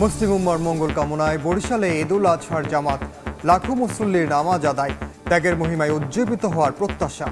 মুসলিম উম্মার মঙ্গল কামনায় বরিশালে ঈদুল আজহার জামাত লাখো মুসল্লির নামাজ আদায় ত্যাগের মহিমায় উজ্জীবিত হওয়ার প্রত্যাশা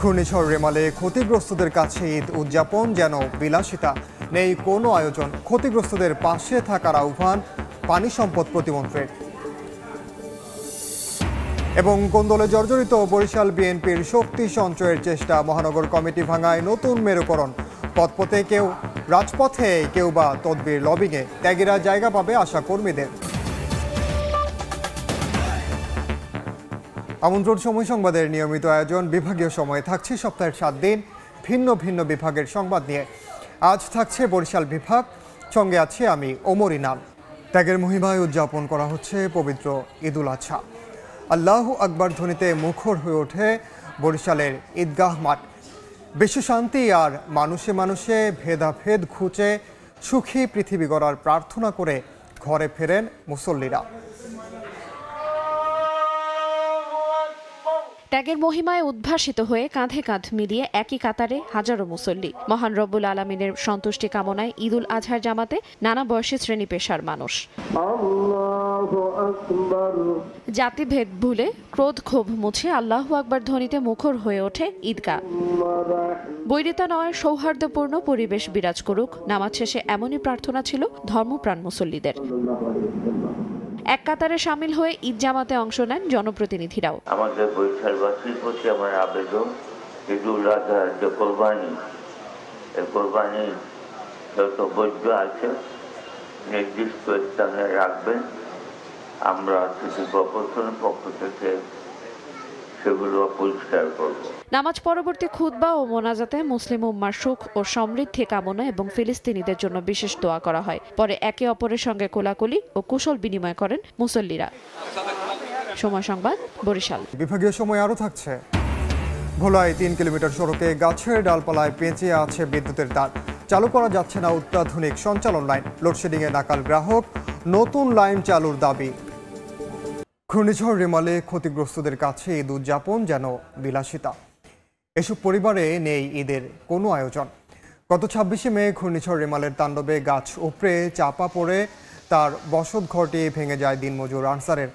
ঘূর্ণিঝড় রেমালে ক্ষতিগ্রস্তদের কাছে ঈদ উদযাপন যেন বিলাসিতা নেই কোনো আয়োজন ক্ষতিগ্রস্তদের পাশে থাকার আহ্বান পানি সম্পদ প্রতিমন্ত্রীর এবং কোন্দলে জর্জরিত বরিশাল বিএনপির শক্তি সঞ্চয়ের চেষ্টা মহানগর কমিটি ভাঙায় নতুন মেরুকরণ পথপথে কেউ রাজপথে কেউ বা তদবির লবিংয়ে ত্যাগীরা জায়গা পাবে আশা কর্মীদের আমন্ত্রণ সময় সংবাদের নিয়মিত আয়োজন বিভাগীয় সময়ে থাকছে সপ্তাহের সাত দিন ভিন্ন ভিন্ন বিভাগের সংবাদ নিয়ে আজ থাকছে বরিশাল বিভাগ সঙ্গে আছে আমি ওমর ইনাম ত্যাগের মহিমায় উদযাপন করা হচ্ছে পবিত্র ঈদুল আজহা আল্লাহ আকবর ধ্বনিতে মুখর হয়ে ওঠে বরিশালের ঈদগাহ মাঠ বিশ্বশান্তি আর মানুষে মানুষে ভেদাভেদ খুঁচে সুখী পৃথিবী গড়ার প্রার্থনা করে ঘরে ফেরেন মুসল্লিরা ত্যাগের মহিমায় উদ্ভাসিত হয়ে কাঁধে কাঁধ মিলিয়ে একই কাতারে হাজারো মুসল্লি মহান রব্বুল আলমিনের সন্তুষ্টি কামনায় ঈদুল আজহার জামাতে নানা বয়সী শ্রেণী পেশার মানুষ জাতিভেদ ভুলে ক্রোধ ক্ষোভ মুছে আল্লাহ আকবর ধ্বনিতে মুখর হয়ে ওঠে ঈদগাহ বৈরিতা নয় সৌহার্দ্যপূর্ণ পরিবেশ বিরাজ করুক নামাজ শেষে এমনই প্রার্থনা ছিল ধর্মপ্রাণ মুসল্লিদের এক কাতারে সামিল হয়ে ঈদ জামাতে অংশ নেন জনপ্রতিনিধিরাও আমাদের প্রতি আমার আবেদন ঈদুল আজহার যে কোরবানি এই কোরবানি যত বৈধ আছে নির্দিষ্ট স্থানে রাখবেন আমরা কিছু প্রকৌশলের পক্ষ থেকে সেগুলো পরিষ্কার করব নামাজ পরবর্তী খুতবা ও মোনাজাতে মুসলিম উম্মার সুখ ও সমৃদ্ধি কামনা এবং ফিলিস্তিনিদের জন্য বিশেষ দোয়া করা হয় পরে একে অপরের সঙ্গে কোলাকুলি ও কুশল বিনিময় করেন মুসল্লিরা সময় সংবাদ বরিশাল বিভাগীয় সময় আরও থাকছে ভোলায় তিন কিলোমিটার সড়কে গাছের ডালপালায় পেঁচে আছে বিদ্যুতের তার চালু করা যাচ্ছে না অত্যাধুনিক সঞ্চালন লাইন লোডশেডিংয়ে নাকাল গ্রাহক নতুন লাইন চালুর দাবি ঘূর্ণিঝড় রেমালে ক্ষতিগ্রস্তদের কাছে ঈদ উদযাপন যেন বিলাসিতা এসব পরিবারে নেই ঈদের কোনো আয়োজন গত ছাব্বিশে মে ঘূর্ণিঝড় রেমালের তাণ্ডবে গাছ উপড়ে চাপা পড়ে তার বসত ঘরটি ভেঙে যায় দিনমজুর আনসারের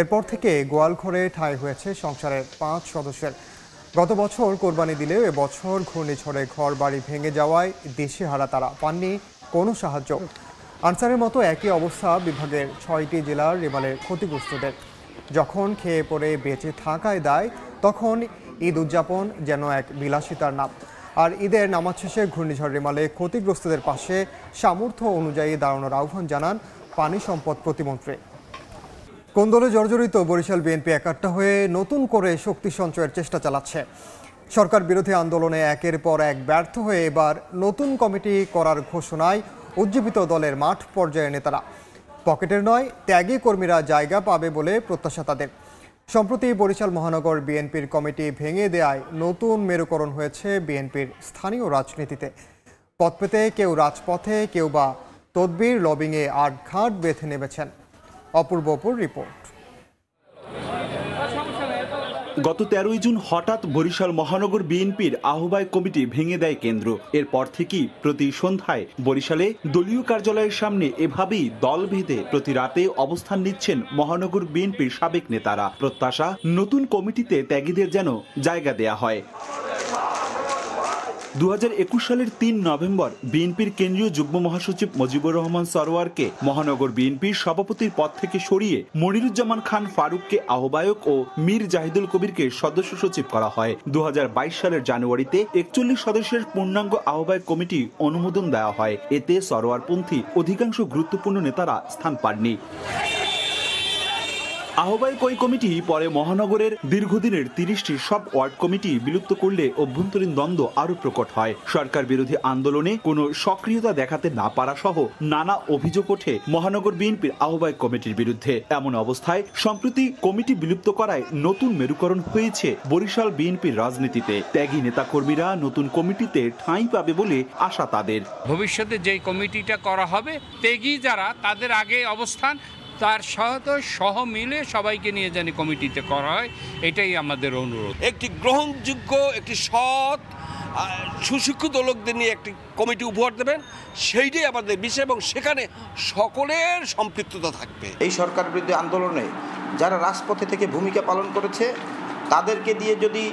এরপর থেকে গোয়াল ঘরে ঠাঁই হয়েছে সংসারের পাঁচ সদস্যের গত বছর কোরবানি দিলেও এবছর ঘূর্ণিঝড়ে ঘর বাড়ি ভেঙে যাওয়ায় দেশে হারা তারা পাননি কোনো সাহায্য আনসারের মতো একই অবস্থা বিভাগের ছয়টি জেলার রেমালের ক্ষতিগ্রস্তদের যখন খেয়ে পড়ে বেঁচে থাকায় দায় তখন ঈদ উদযাপন যেন এক বিলাসিতার নাম আর ঈদের নামাজ শেষে ঘূর্ণিঝড় রেমালে ক্ষতিগ্রস্তদের পাশে সামর্থ্য অনুযায়ী দাঁড়ানোর আহ্বান জানান পানি সম্পদ প্রতিমন্ত্রী কোন্দলে জর্জরিত বরিশাল বিএনপি একাট্টা হয়ে নতুন করে শক্তি সঞ্চয়ের চেষ্টা চালাচ্ছে সরকার বিরোধী আন্দোলনে একের পর এক ব্যর্থ হয়ে এবার নতুন কমিটি করার ঘোষণায় উজ্জীবিত দলের মাঠ পর্যায়ের নেতারা পকেটের নয় ত্যাগী কর্মীরা জায়গা পাবে বলে প্রত্যাশা তাদের সম্প্রতি বরিশাল মহানগর বিএনপির কমিটি ভেঙে দেয়ায় নতুন মেরুকরণ হয়েছে বিএনপির স্থানীয় রাজনীতিতে পথ পেতে কেউ রাজপথে কেউ বা তদবির লবিংয়ে আটঘাট বেঁধে নেমেছেন অপূর্ব অপূর রিপোর্ট গত তেরোই জুন হঠাৎ বরিশাল মহানগর বিএনপির আহ্বায়ক কমিটি ভেঙে দেয় কেন্দ্র এরপর থেকেই প্রতি সন্ধ্যায় বরিশালে দলীয় কার্যালয়ের সামনে এভাবেই দল ভেদে প্রতি রাতে অবস্থান নিচ্ছেন মহানগর বিএনপির সাবেক নেতারা প্রত্যাশা নতুন কমিটিতে ত্যাগীদের যেন জায়গা দেয়া হয় দু সালের তিন নভেম্বর বিএনপির কেন্দ্রীয় যুগ্ম মহাসচিব মজিবুর রহমান সরোয়ারকে মহানগর বিএনপির সভাপতির পদ থেকে সরিয়ে মনিরুজ্জামান খান ফারুককে আহ্বায়ক ও মীর জাহিদুল কবিরকে সদস্য সচিব করা হয় দু সালের জানুয়ারিতে একচল্লিশ সদস্যের পূর্ণাঙ্গ আহ্বায়ক কমিটি অনুমোদন দেওয়া হয় এতে সরোয়ারপন্থী অধিকাংশ গুরুত্বপূর্ণ নেতারা স্থান পাননি আহ্বায়ক ওই কমিটি পরে মহানগরের দীর্ঘদিনের তিরিশটি সব ওয়ার্ড কমিটি বিলুপ্ত করলে অভ্যন্তরীণ দ্বন্দ্ব আরো প্রকট হয় সরকার বিরোধী আন্দোলনে কোনো সক্রিয়তা দেখাতে না পারা সহ নানা অভিযোগ ওঠে মহানগর বিএনপির আহ্বায়ক কমিটির বিরুদ্ধে এমন অবস্থায় সম্প্রতি কমিটি বিলুপ্ত করায় নতুন মেরুকরণ হয়েছে বরিশাল বিএনপির রাজনীতিতে ত্যাগী নেতাকর্মীরা নতুন কমিটিতে ঠাঁই পাবে বলে আশা তাদের ভবিষ্যতে যে কমিটিটা করা হবে ত্যাগী যারা তাদের আগে অবস্থান তার সাথে সহ মিলে সবাইকে নিয়ে জানি কমিটিতে করা হয় এটাই আমাদের অনুরোধ একটি গ্রহণযোগ্য একটি সৎ সুশিক্ষিত লোকদের নিয়ে একটি কমিটি উপহার দেবেন সেইটাই আমাদের বিষয় এবং সেখানে সকলের সম্পৃক্ততা থাকবে এই সরকার বিরুদ্ধে আন্দোলনে যারা রাজপথে থেকে ভূমিকা পালন করেছে তাদেরকে দিয়ে যদি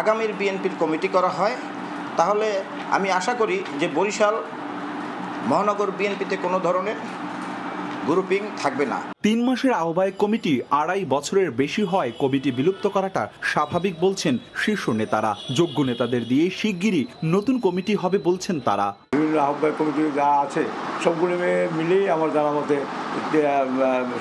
আগামীর বিএনপির কমিটি করা হয় তাহলে আমি আশা করি যে বরিশাল মহানগর বিএনপিতে কোনো ধরনের গ্রুপিং থাকবে না তিন মাসের আহ্বায়ক কমিটি আড়াই বছরের বেশি হয় কমিটি বিলুপ্ত করাটা স্বাভাবিক বলছেন শীর্ষ নেতারা যোগ্য নেতাদের দিয়ে শিগগিরই নতুন কমিটি হবে বলছেন তারা বিভিন্ন আহ্বায়ক কমিটি যা আছে সবগুলো মিলেই আমার জানা মতে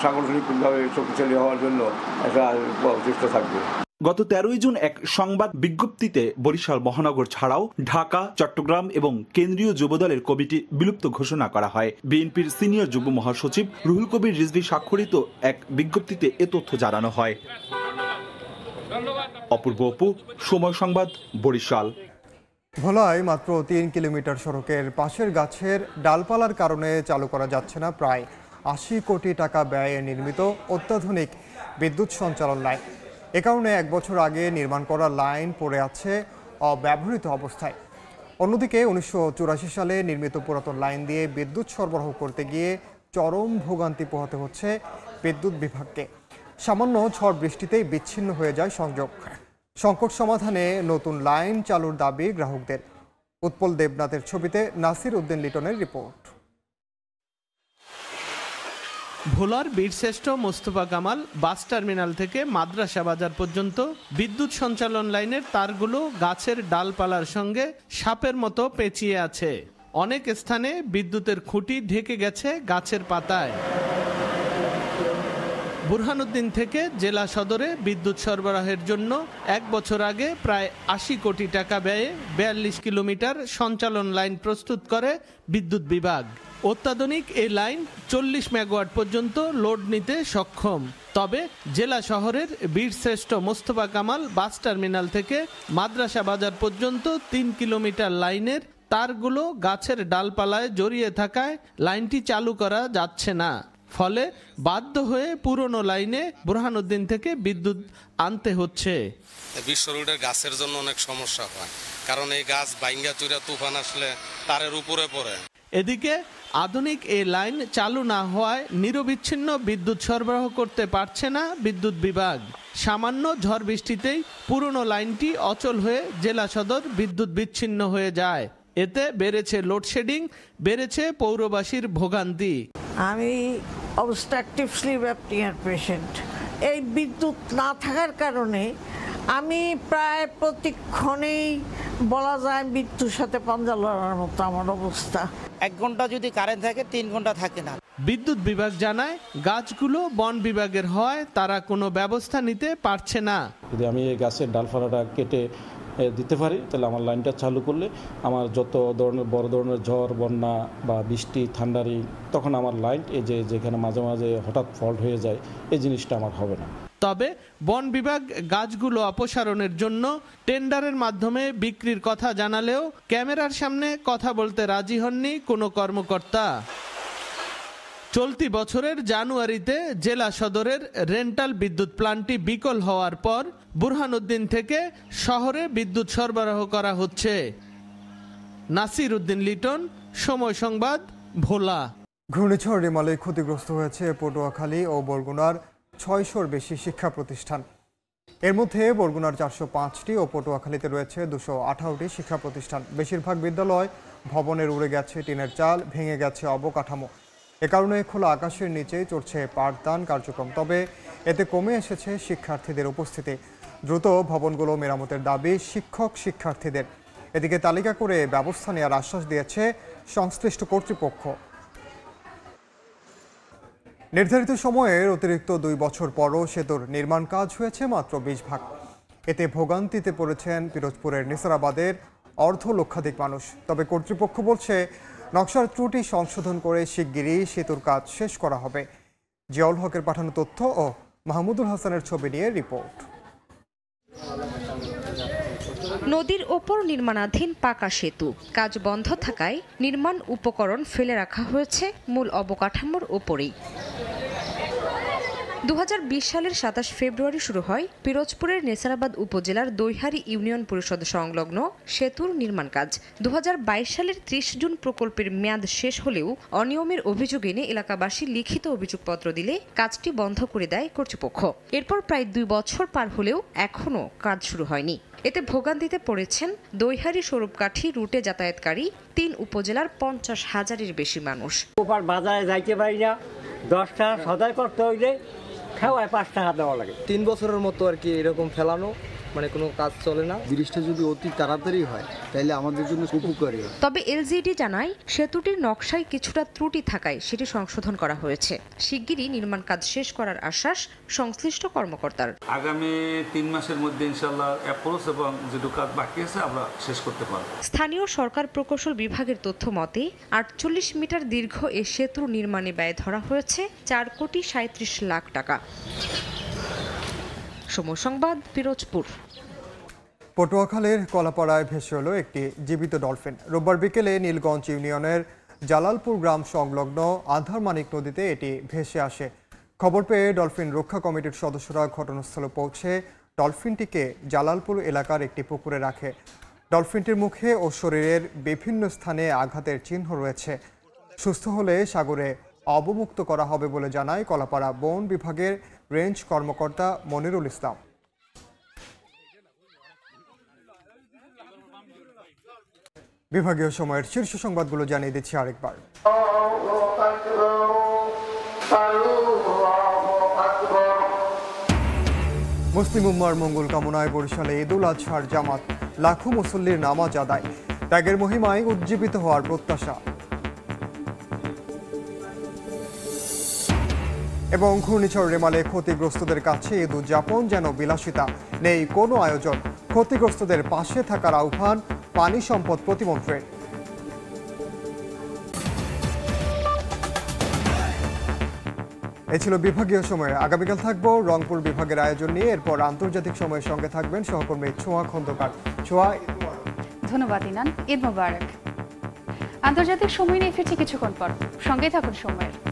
সাংগঠনিকভাবে শক্তিশালী হওয়ার জন্য একটা প্রচেষ্টা থাকবে গত তেরোই জুন এক সংবাদ বিজ্ঞপ্তিতে বরিশাল মহানগর ছাড়াও ঢাকা চট্টগ্রাম এবং কেন্দ্রীয় যুবদলের কমিটি বিলুপ্ত ঘোষণা করা হয় বিএনপির সিনিয়র যুব মহাসচিব রুহুল কবির রিজভি স্বাক্ষরিত এক বিজ্ঞপ্তিতে এ তথ্য জানানো হয় অপূর্ব অপু সময় সংবাদ বরিশাল ভোলায় মাত্র তিন কিলোমিটার সড়কের পাশের গাছের ডালপালার কারণে চালু করা যাচ্ছে না প্রায় আশি কোটি টাকা ব্যয়ে নির্মিত অত্যাধুনিক বিদ্যুৎ সঞ্চালন লাইন এ কারণে এক বছর আগে নির্মাণ করা লাইন পড়ে আছে অব্যবহৃত অবস্থায় অন্যদিকে উনিশশো সালে নির্মিত পুরাতন লাইন দিয়ে বিদ্যুৎ সরবরাহ করতে গিয়ে চরম ভোগান্তি পোহাতে হচ্ছে বিদ্যুৎ বিভাগকে সামান্য ঝড় বৃষ্টিতেই বিচ্ছিন্ন হয়ে যায় সংযোগ সংকট সমাধানে নতুন লাইন চালুর দাবি গ্রাহকদের উৎপল দেবনাথের ছবিতে নাসির উদ্দিন লিটনের রিপোর্ট ভোলার বীরশ্রেষ্ঠ মোস্তফা কামাল বাস টার্মিনাল থেকে মাদ্রাসা বাজার পর্যন্ত বিদ্যুৎ সঞ্চালন লাইনের তারগুলো গাছের ডালপালার সঙ্গে সাপের মতো পেঁচিয়ে আছে অনেক স্থানে বিদ্যুতের খুঁটি ঢেকে গেছে গাছের পাতায় বুরহানুদ্দিন থেকে জেলা সদরে বিদ্যুৎ সরবরাহের জন্য এক বছর আগে প্রায় আশি কোটি টাকা ব্যয়ে বিয়াল্লিশ কিলোমিটার সঞ্চালন লাইন প্রস্তুত করে বিদ্যুৎ বিভাগ অত্যাধুনিক এই লাইন চল্লিশ মেগাওয়াট পর্যন্ত লোড নিতে সক্ষম তবে জেলা শহরের বীরশ্রেষ্ঠ মোস্তফা কামাল বাস টার্মিনাল থেকে মাদ্রাসা বাজার পর্যন্ত তিন কিলোমিটার লাইনের তারগুলো গাছের ডালপালায় জড়িয়ে থাকায় লাইনটি চালু করা যাচ্ছে না ফলে বাধ্য হয়ে পুরনো লাইনে বুরহানুদ্দিন থেকে বিদ্যুৎ আনতে হচ্ছে বিশ্বরুটের গাছের জন্য অনেক সমস্যা হয় কারণ এই গাছ বাইঙ্গা চুরা তুফান আসলে তারের উপরে পড়ে এদিকে আধুনিক এই লাইন চালু না হওয়ায় নিরবিচ্ছিন্ন বিদ্যুৎ সরবরাহ করতে পারছে না বিদ্যুৎ বিভাগ সামান্য ঝড় বৃষ্টিতেই পুরনো লাইনটি অচল হয়ে জেলা সদর বিদ্যুৎ বিচ্ছিন্ন হয়ে যায় এতে বেড়েছে লোডশেডিং বেড়েছে পৌরবাসীর ভোগান্তি আমি অবস্ট্রাকটিভ স্লিপ অ্যাপনিয়ার পেশেন্ট এই বিদ্যুৎ না থাকার কারণে আমি প্রায় প্রতিক্ষণেই বলা যায় মৃত্যুর সাথে পাঞ্জা লড়ার মতো আমার অবস্থা এক ঘন্টা যদি কারেন্ট থাকে তিন ঘন্টা থাকে না বিদ্যুৎ বিভাগ জানায় গাছগুলো বন বিভাগের হয় তারা কোনো ব্যবস্থা নিতে পারছে না যদি আমি এই গাছের ডালপালাটা কেটে দিতে পারি তাহলে আমার লাইনটা চালু করলে আমার যত ধরনের বড় ধরনের ঝড় বন্যা বা বৃষ্টি ঠান্ডারি তখন আমার লাইন এই যে যেখানে মাঝে মাঝে হঠাৎ ফল্ট হয়ে যায় এই জিনিসটা আমার হবে না তবে বন বিভাগ গাছগুলো অপসারণের জন্য টেন্ডারের মাধ্যমে বিক্রির কথা জানালেও ক্যামেরার সামনে কথা বলতে রাজি হননি কোনো কর্মকর্তা চলতি বছরের জানুয়ারিতে জেলা সদরের রেন্টাল বিদ্যুৎ প্লান্টটি বিকল হওয়ার পর বুরহানুদ্দিন থেকে শহরে বিদ্যুৎ সরবরাহ করা হচ্ছে নাসির উদ্দিন লিটন সময় সংবাদ ভোলা ঘূর্ণিঝড় রিমালে ক্ষতিগ্রস্ত হয়েছে পটুয়াখালী ও বরগুনার ছয়শোর বেশি শিক্ষা প্রতিষ্ঠান এর মধ্যে বরগুনার চারশো পাঁচটি ও পটুয়াখালীতে রয়েছে দুশো আঠারোটি শিক্ষা প্রতিষ্ঠান বেশিরভাগ বিদ্যালয় ভবনের উড়ে গেছে টিনের চাল ভেঙে গেছে অবকাঠামো এ কারণে খোলা আকাশের নিচে চড়ছে পাঠদান কার্যক্রম তবে এতে কমে এসেছে শিক্ষার্থীদের উপস্থিতি দ্রুত ভবনগুলো মেরামতের দাবি শিক্ষক শিক্ষার্থীদের এদিকে তালিকা করে ব্যবস্থা নেওয়ার আশ্বাস দিয়েছে সংশ্লিষ্ট কর্তৃপক্ষ নির্ধারিত সময়ের অতিরিক্ত দুই বছর পরও সেতুর নির্মাণ কাজ হয়েছে মাত্র বিশ ভাগ এতে ভোগান্তিতে পড়েছেন পিরোজপুরের নিসারাবাদের অর্ধ লক্ষাধিক মানুষ তবে কর্তৃপক্ষ বলছে নকশার ত্রুটি সংশোধন করে শিগগিরই সেতুর কাজ শেষ করা হবে জিয়াউল হকের পাঠানো তথ্য ও মাহমুদুল হাসানের ছবি নিয়ে রিপোর্ট নদীর ওপর নির্মাণাধীন পাকা সেতু কাজ বন্ধ থাকায় নির্মাণ উপকরণ ফেলে রাখা হয়েছে মূল অবকাঠামোর ওপরেই দু সালের সাতাশ ফেব্রুয়ারি শুরু হয় পিরোজপুরের নেসারাবাদ উপজেলার দৈহারি ইউনিয়ন পরিষদ সংলগ্ন সেতুর নির্মাণ কাজ দু সালের ত্রিশ জুন প্রকল্পের মেয়াদ শেষ হলেও অনিয়মের অভিযোগ এনে এলাকাবাসী লিখিত অভিযোগপত্র দিলে কাজটি বন্ধ করে দেয় কর্তৃপক্ষ এরপর প্রায় দুই বছর পার হলেও এখনও কাজ শুরু হয়নি এতে ভোগান্তিতে পড়েছেন দৈহারি স্বরূপকাঠি রুটে যাতায়াতকারী তিন উপজেলার পঞ্চাশ হাজারের বেশি মানুষ বাজারে যাইতে পারি না দশটা সদায় করতে হইলে খাওয়ায় পাঁচ টাকা দেওয়া লাগে তিন বছরের মতো আর কি এরকম ফেলানো মানে কোনো কাজ চলে না জিনিসটা যদি অতি তাড়াতাড়ি হয় তাহলে আমাদের জন্য উপকারী হয় তবে এলজিডি জানায় সেতুটির নকশায় কিছুটা ত্রুটি থাকায় সেটি সংশোধন করা হয়েছে শিগগিরই নির্মাণ কাজ শেষ করার আশ্বাস সংশ্লিষ্ট কর্মকর্তার আগামী তিন মাসের মধ্যে ইনশাল্লাহ অ্যাপ্রোচ এবং যেটুকু কাজ বাকি আছে আমরা শেষ করতে পারব স্থানীয় সরকার প্রকৌশল বিভাগের তথ্য মতে আটচল্লিশ মিটার দীর্ঘ এ সেতু নির্মাণে ব্যয় ধরা হয়েছে চার কোটি সাঁত্রিশ লাখ টাকা সময় সংবাদ পিরোজপুর পটুয়াখালীর কলাপাড়ায় ভেসে হলো একটি জীবিত ডলফিন রোববার বিকেলে নীলগঞ্জ ইউনিয়নের জালালপুর গ্রাম সংলগ্ন আধারমানিক নদীতে এটি ভেসে আসে খবর পেয়ে ডলফিন রক্ষা কমিটির সদস্যরা ঘটনাস্থলে পৌঁছে ডলফিনটিকে জালালপুর এলাকার একটি পুকুরে রাখে ডলফিনটির মুখে ও শরীরের বিভিন্ন স্থানে আঘাতের চিহ্ন রয়েছে সুস্থ হলে সাগরে অবমুক্ত করা হবে বলে জানায় কলাপাড়া বন বিভাগের রেঞ্জ কর্মকর্তা মনিরুল ইসলাম বিভাগীয় সময়ের শীর্ষ সংবাদগুলো জানিয়ে দিচ্ছি আরেকবার মুসলিম উম্মার মঙ্গল কামনায় বরিশালে ঈদুল আজহার জামাত লাখো মুসল্লির নামাজ আদায় ত্যাগের মহিমায় উজ্জীবিত হওয়ার প্রত্যাশা এবং ঘূর্ণিঝড় রেমালে ক্ষতিগ্রস্তদের কাছে ঈদ উদযাপন যেন বিলাসিতা নেই কোনো আয়োজন ক্ষতিগ্রস্তদের পাশে থাকার আহ্বান পানি সম্পদ প্রতিমন্ত্রীর এ ছিল বিভাগীয় সময়ে আগামীকাল থাকবো রংপুর বিভাগের আয়োজন নিয়ে এরপর আন্তর্জাতিক সময়ের সঙ্গে থাকবেন সহকর্মী ছোঁয়া খন্দকার ছোঁয়া ধন্যবাদ ইনান ঈদ মোবারক আন্তর্জাতিক সময় নিয়ে ফিরছি কিছুক্ষণ পর সঙ্গে থাকুন সময়ের